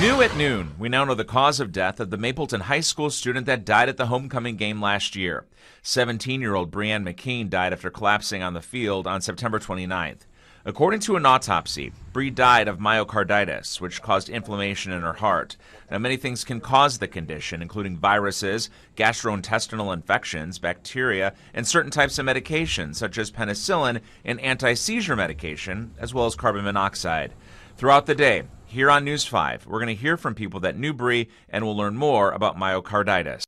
New at noon, we now know the cause of death of the Mapleton High School student that died at the homecoming game last year. 17 year old Breanne McKean died after collapsing on the field on September 29th. According to an autopsy, Bree died of myocarditis, which caused inflammation in her heart. Now, many things can cause the condition, including viruses, gastrointestinal infections, bacteria, and certain types of medications, such as penicillin and anti seizure medication, as well as carbon monoxide. Throughout the day, here on News 5. We're going to hear from people that knew Bree and we'll learn more about myocarditis.